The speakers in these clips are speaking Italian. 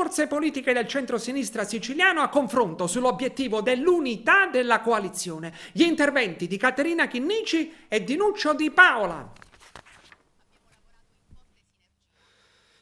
forze politiche del centro-sinistra siciliano a confronto sull'obiettivo dell'unità della coalizione. Gli interventi di Caterina Chinnici e di Nuccio Di Paola.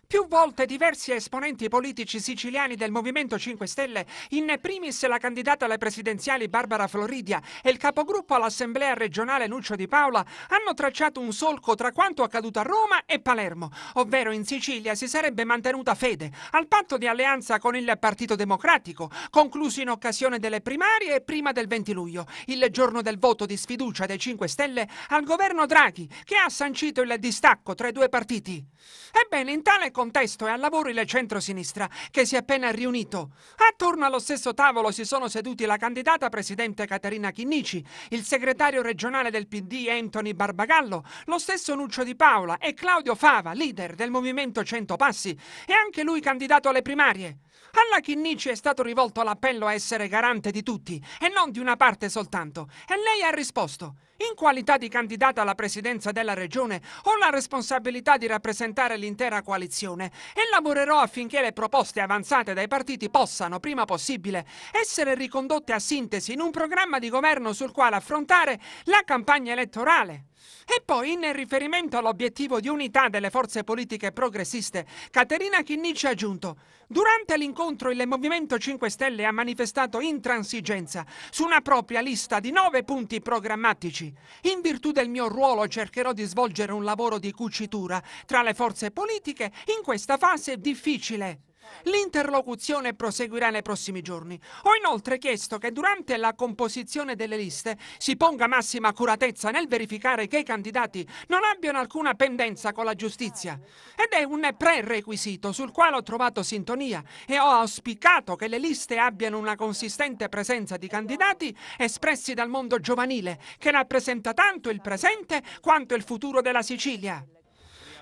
Più volte diversi esponenti politici siciliani del Movimento 5 Stelle, in primis la candidata alle presidenziali Barbara Floridia e il capogruppo all'Assemblea regionale Nuccio Di Paola, hanno tracciato un solco tra quanto accaduto a Roma e Palermo, ovvero in Sicilia si sarebbe mantenuta fede al patto di alleanza con il Partito Democratico, concluso in occasione delle primarie prima del 20 luglio, il giorno del voto di sfiducia dei 5 Stelle al governo Draghi, che ha sancito il distacco tra i due partiti. Ebbene, in tale contesto e al lavoro il centro-sinistra, che si è appena riunito. Attorno allo stesso tavolo si sono seduti la candidata presidente Caterina Chinnici, il segretario regionale del PD Anthony Barbagallo, lo stesso Nuccio Di Paola e Claudio Fava, leader del movimento 100 Passi, e anche lui candidato alle primarie. Alla Chinnici è stato rivolto l'appello a essere garante di tutti e non di una parte soltanto e lei ha risposto in qualità di candidata alla presidenza della regione ho la responsabilità di rappresentare l'intera coalizione e lavorerò affinché le proposte avanzate dai partiti possano, prima possibile, essere ricondotte a sintesi in un programma di governo sul quale affrontare la campagna elettorale. E poi, in riferimento all'obiettivo di unità delle forze politiche progressiste, Caterina Chinnici ha aggiunto Durante l'incontro incontro il Movimento 5 Stelle ha manifestato intransigenza su una propria lista di nove punti programmatici. In virtù del mio ruolo cercherò di svolgere un lavoro di cucitura tra le forze politiche in questa fase difficile. L'interlocuzione proseguirà nei prossimi giorni. Ho inoltre chiesto che durante la composizione delle liste si ponga massima accuratezza nel verificare che i candidati non abbiano alcuna pendenza con la giustizia. Ed è un prerequisito sul quale ho trovato sintonia e ho auspicato che le liste abbiano una consistente presenza di candidati espressi dal mondo giovanile, che rappresenta tanto il presente quanto il futuro della Sicilia.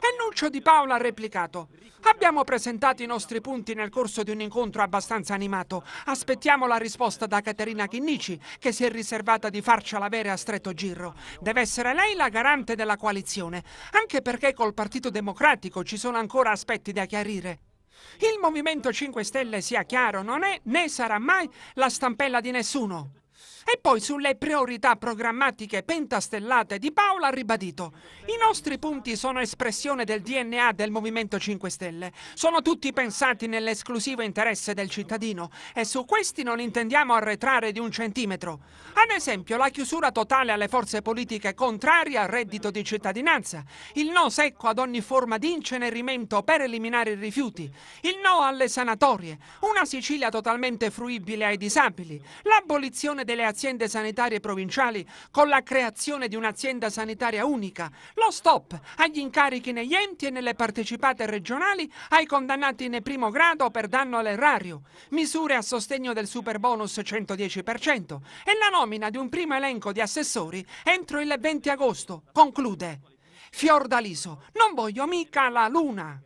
E Di Paola ha replicato. Abbiamo presentato i nostri punti nel corso di un incontro abbastanza animato. Aspettiamo la risposta da Caterina Chinnici, che si è riservata di farcela avere a stretto giro. Deve essere lei la garante della coalizione, anche perché col Partito Democratico ci sono ancora aspetti da chiarire. Il Movimento 5 Stelle, sia chiaro, non è né sarà mai la stampella di nessuno. E poi sulle priorità programmatiche pentastellate di Paola ha ribadito «I nostri punti sono espressione del DNA del Movimento 5 Stelle. Sono tutti pensati nell'esclusivo interesse del cittadino e su questi non intendiamo arretrare di un centimetro. Ad esempio la chiusura totale alle forze politiche contrarie al reddito di cittadinanza, il no secco ad ogni forma di incenerimento per eliminare i rifiuti, il no alle sanatorie, una Sicilia totalmente fruibile ai disabili, l'abolizione delle aziende aziende sanitarie provinciali con la creazione di un'azienda sanitaria unica, lo stop agli incarichi negli enti e nelle partecipate regionali ai condannati nel primo grado per danno all'erario, misure a sostegno del super bonus 110% e la nomina di un primo elenco di assessori entro il 20 agosto, conclude. Fiordaliso, non voglio mica la luna.